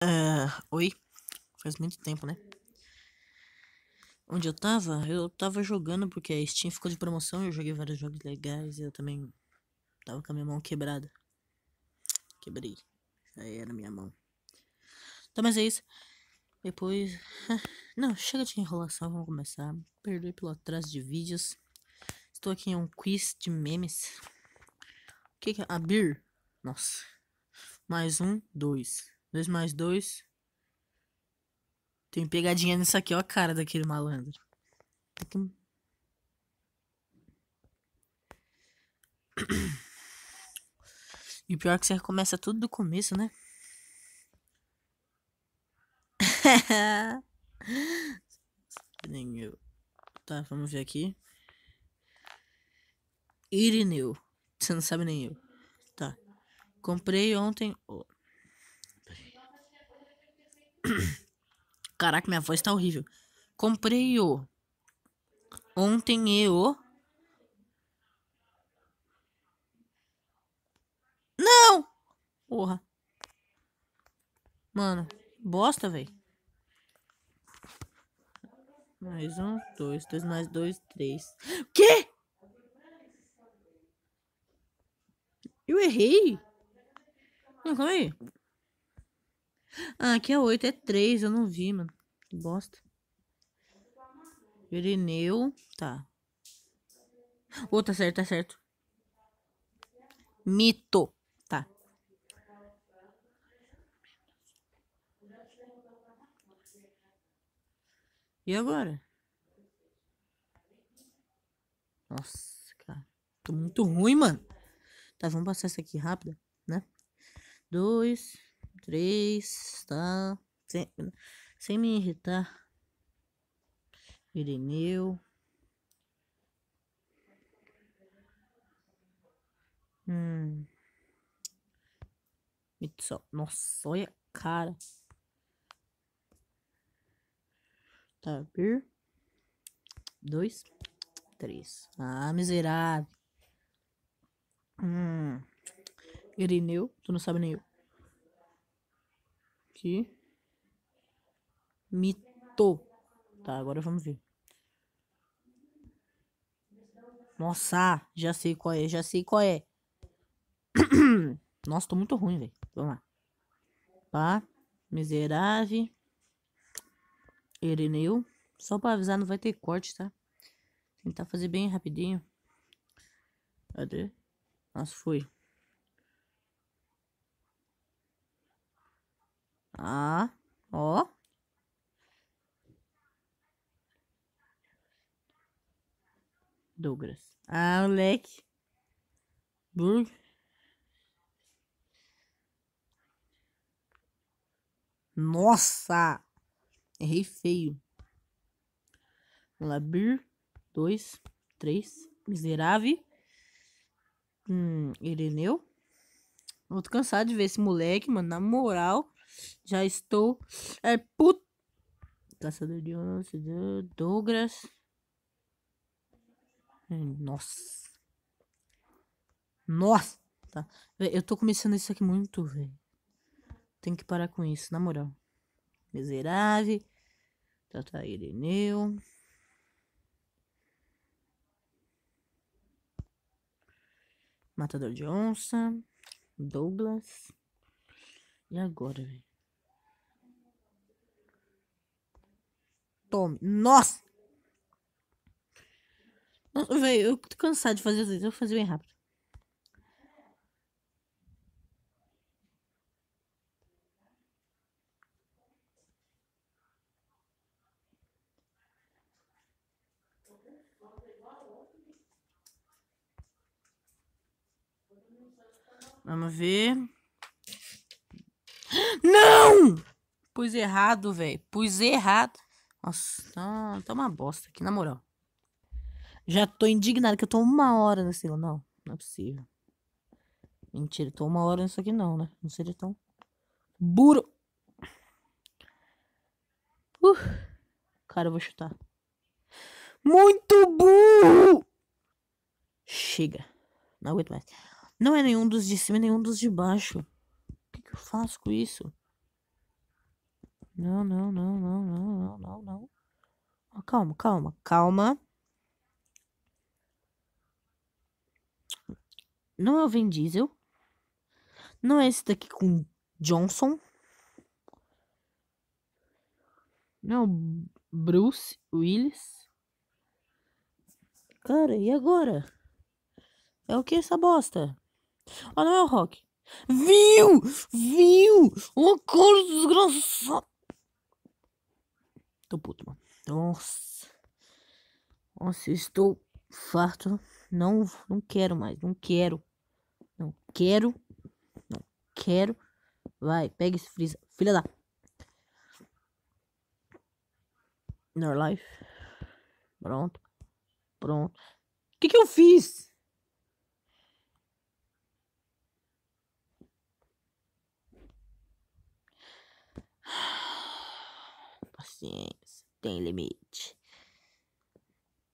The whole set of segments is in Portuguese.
Uh, oi, faz muito tempo, né? Onde eu tava, eu tava jogando porque a Steam ficou de promoção. Eu joguei vários jogos legais e eu também tava com a minha mão quebrada. Quebrei, já era minha mão. Tá, mas é isso. Depois. Ah, não, chega de enrolação, vamos começar. Perdoe pelo atraso de vídeos. Estou aqui em um quiz de memes. O que, que é? A beer? Nossa. Mais um, dois. 2 mais 2. Tem pegadinha nisso aqui, ó a cara daquele malandro. E o pior é que você começa tudo do começo, né? Irineu. Tá, vamos ver aqui. Irineu. Você não sabe nem eu. Tá. Comprei ontem. Oh. Caraca, minha voz tá horrível. Comprei o. Ontem eu. Não! Porra. Mano, bosta, velho. Mais um, dois, dois mais dois, três. O quê? Eu errei? Não, calma aí. Ah, aqui é 8, é 3, eu não vi, mano. Que bosta. Irineu, tá. Ô, oh, tá certo, tá certo. Mito, tá. E agora? Nossa, cara. Tô muito ruim, mano. Tá, vamos passar isso aqui rápido, né? Dois três, tá? Sem, sem me irritar. Irineu. Hum. só Nossa, olha a cara. Tá, bir. Dois. Três. Ah, miserável. Hum. Irineu, tu não sabe nem eu aqui. Mito. Tá, agora vamos ver. Nossa, já sei qual é, já sei qual é. Nossa, tô muito ruim, velho. Vamos lá. Pá, miserável. Ereneu. Só pra avisar, não vai ter corte, tá? Tentar fazer bem rapidinho. Cadê? Nossa, foi. Ah, ó. Douglas. Ah, moleque. Burg. Nossa! Errei feio. Labir. Dois. Três. Miserável. Hum, Ireneu. Eu tô cansado de ver esse moleque, mano. Na moral. Já estou. É puto. Caçador de onça, Douglas. É, nossa. Nossa. Tá. Eu tô começando isso aqui muito, velho. Tem que parar com isso, na moral. Miserável. tata tá Ireneu. Matador de onça. Douglas. E agora, velho? Tome. Nossa! Velho, eu tô cansado de fazer isso Eu vou fazer bem rápido. Vamos ver. Não! Pus errado, velho. Pus errado. Nossa, tá, uma bosta aqui, na moral. Já tô indignado que eu tô uma hora nesse... Não, não é possível. Mentira, tô uma hora nisso aqui não, né? Não seria tão... Buro! Uh, cara, eu vou chutar. Muito burro! Chega. Não aguento mais. Não é nenhum dos de cima, nenhum dos de baixo faço com isso? Não, não, não, não, não, não, não, não. Oh, calma, calma, calma. Não é o Vin Diesel. Não é esse daqui com Johnson. Não, é Bruce Willis. Cara, e agora? É o que essa bosta? Ah, oh, não é o Rock. Viu? Viu? Uma cor desgraçada. Tô puto, mano. Nossa. Nossa, eu estou farto. Não, não quero mais. Não quero. Não quero. Não quero. Vai, pega esse freezer. Filha da. Inner life. Pronto. Pronto. O que que eu fiz? paciência. Tem limite.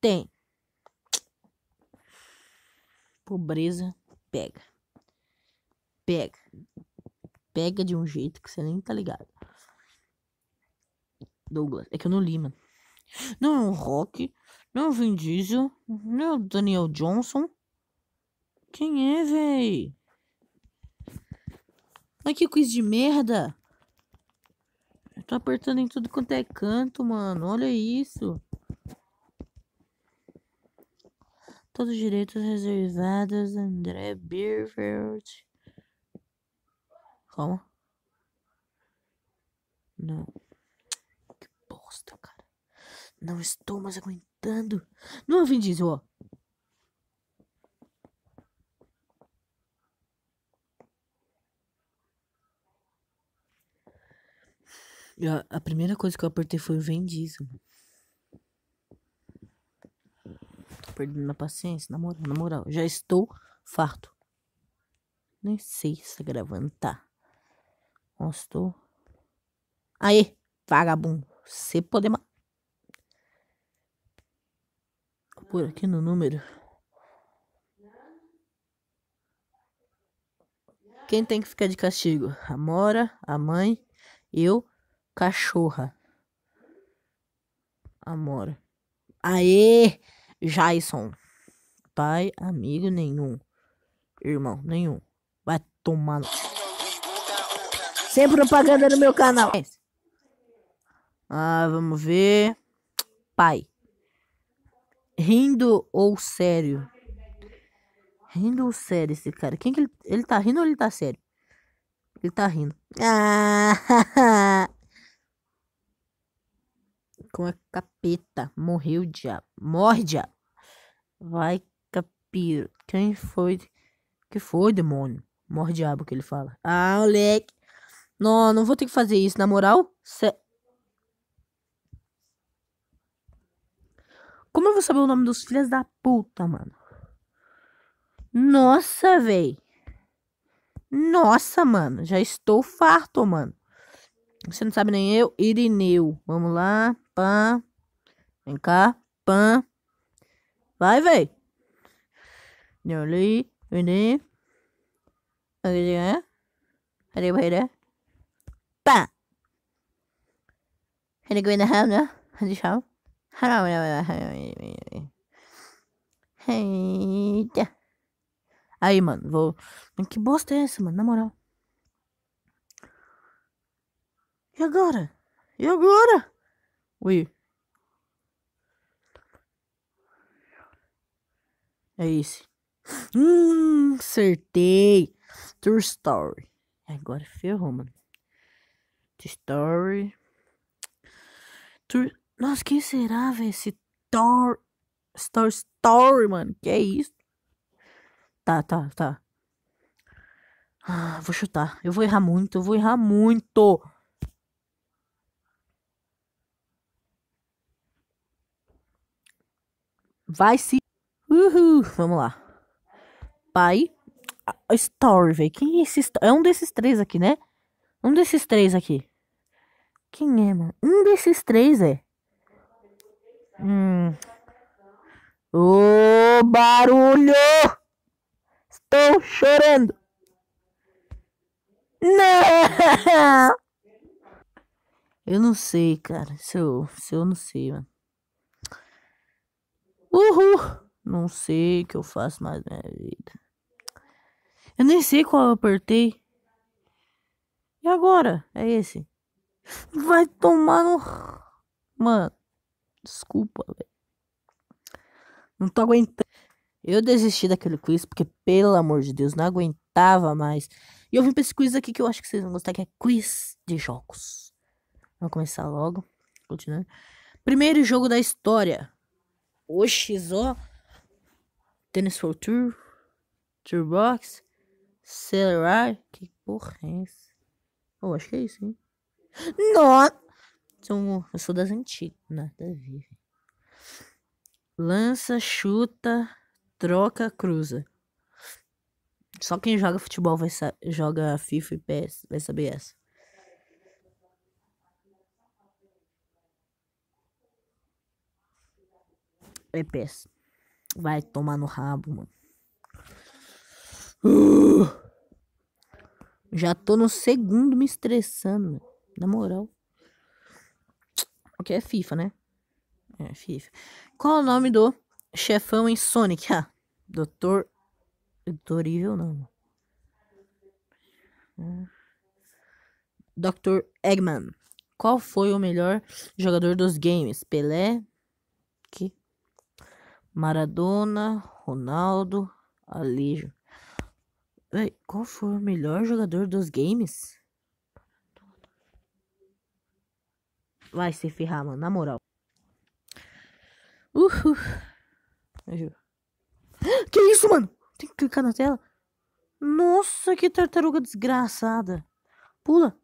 Tem. Pobreza pega. Pega. Pega de um jeito que você nem tá ligado. Douglas. É que eu não li, mano. Não é o Rock. Não é o Vin Diesel. Não é o Daniel Johnson. Quem é, véi? Mas que coisa de merda! Tô apertando em tudo quanto é canto, mano. Olha isso. Todos os direitos reservados, André Birvert. Calma. Não. Que bosta, cara. Não estou mais aguentando. Não é Vin Diesel, ó. Eu, a primeira coisa que eu apertei foi o vendismo. Tô perdendo a paciência, na moral, na moral. Já estou farto. Nem sei se tá gravando, tá. Gostou? Aê, vagabundo. Você poder... Por aqui no número. Quem tem que ficar de castigo? A Mora, a mãe, eu Cachorra. Amora. Aê! Jason. Pai, amigo nenhum. Irmão, nenhum. Vai tomar. Sem propaganda no meu canal. É ah, vamos ver. Pai. Rindo ou sério? Rindo ou sério esse cara? Quem que ele, ele tá rindo ou ele tá sério? Ele tá rindo. Ah, com a capeta. Morreu, diabo. Morre, diabo. Vai, capiro. Quem foi? Que foi, demônio? Morre, diabo, que ele fala. Ah, moleque. Não, não vou ter que fazer isso, na moral. Cê... Como eu vou saber o nome dos filhos da puta, mano? Nossa, véi. Nossa, mano. Já estou farto, mano. Você não sabe nem eu. Irineu. Vamos lá. Pã. Vem cá. Pã. Vai, véi. Deu ali. Vem Aqui, né? Cadê o rei, né? Pã. Ele ganha na rama, né? Ele chama. Eita. Aí, mano, vou. Que bosta é essa, mano? Na moral. E agora? E agora? Ui. É esse. Hum, acertei. True Story. Agora ferrou, mano. True Story. True... Nossa, quem será, velho? Esse Thor... Story, mano. Que é isso? Tá, tá, tá. Ah, vou chutar. Eu vou errar muito, eu vou errar muito. Vai se. Uhul, vamos lá. Pai. Story, velho. Quem é esse. É um desses três aqui, né? Um desses três aqui. Quem é, mano? Um desses três é. Hum. Ô, barulho! Estou chorando! Não! Eu não sei, cara. Se eu, se eu não sei, mano. Uhul! Não sei o que eu faço mais na minha vida. Eu nem sei qual eu apertei. E agora? É esse. Vai tomar no. Mano, desculpa, velho. Não tô aguentando. Eu desisti daquele quiz porque, pelo amor de Deus, não aguentava mais. E eu vim pra esse quiz aqui que eu acho que vocês vão gostar, que é quiz de jogos. Vamos começar logo. Continuando. Primeiro jogo da história. Oxizó, Tennis for Tour, Tourbox, Celerar, que porra é essa? Eu oh, acho que é isso, hein? Nossa! Sou, eu sou das antigas, nada a ver. Lança, chuta, troca, cruza. Só quem joga futebol vai joga FIFA e PS vai saber essa. EPS. É Vai tomar no rabo, mano. Uh! Já tô no segundo me estressando, mano. na moral. O que é FIFA, né? É, FIFA. Qual o nome do chefão em Sonic? Ah, Doutor. Doutorível não. Hum. Dr. Eggman. Qual foi o melhor jogador dos games? Pelé, Maradona, Ronaldo, Alejo. Ei, qual foi o melhor jogador dos games? Vai se ferrar, mano, na moral. Uhul. Que isso, mano? Tem que clicar na tela. Nossa, que tartaruga desgraçada. Pula.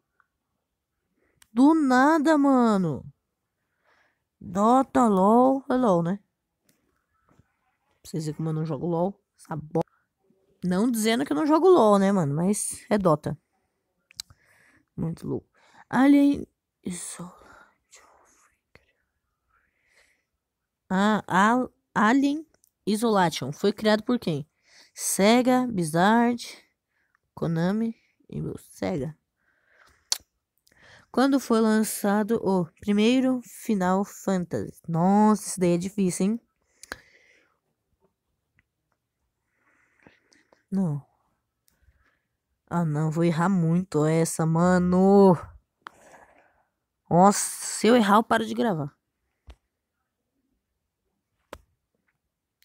Do nada, mano. Dota, LOL. É LOL, né? Vocês verem como eu não jogo LOL. Sabo... Não dizendo que eu não jogo LOL, né, mano? Mas é Dota. Muito louco. Alien. Isolation. Ah, Al... Alien Isolation foi criado por quem? Sega, Bizarre Konami e Sega. Quando foi lançado o primeiro Final Fantasy? Nossa, isso daí é difícil, hein? Não. Ah, não, vou errar muito essa, mano. Nossa, se eu errar, eu paro de gravar.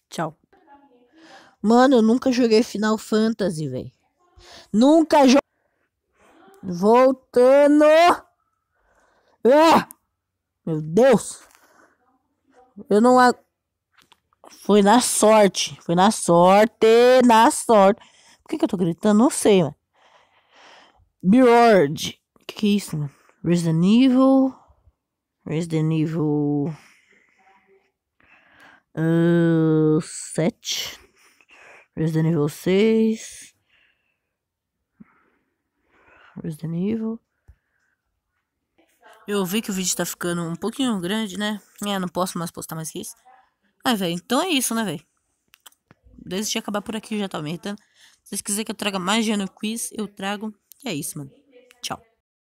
Tchau. Mano, eu nunca joguei Final Fantasy, velho. Nunca joguei. Voltando. Ah! Meu Deus. Eu não. Foi na sorte. Foi na sorte. Na sorte. Por que, que eu tô gritando? Não sei, mano. Bjord. Que que é isso, mano? Resident Evil. Resident Evil. Uh, 7. Resident Evil 6. Resident Evil. Eu vi que o vídeo tá ficando um pouquinho grande, né? É, não posso mais postar mais que isso. Ah, velho, então é isso, né, velho? Decidi acabar por aqui já tá aumentando. Se vocês quiserem que eu traga mais dia no quiz, eu trago. E é isso, mano.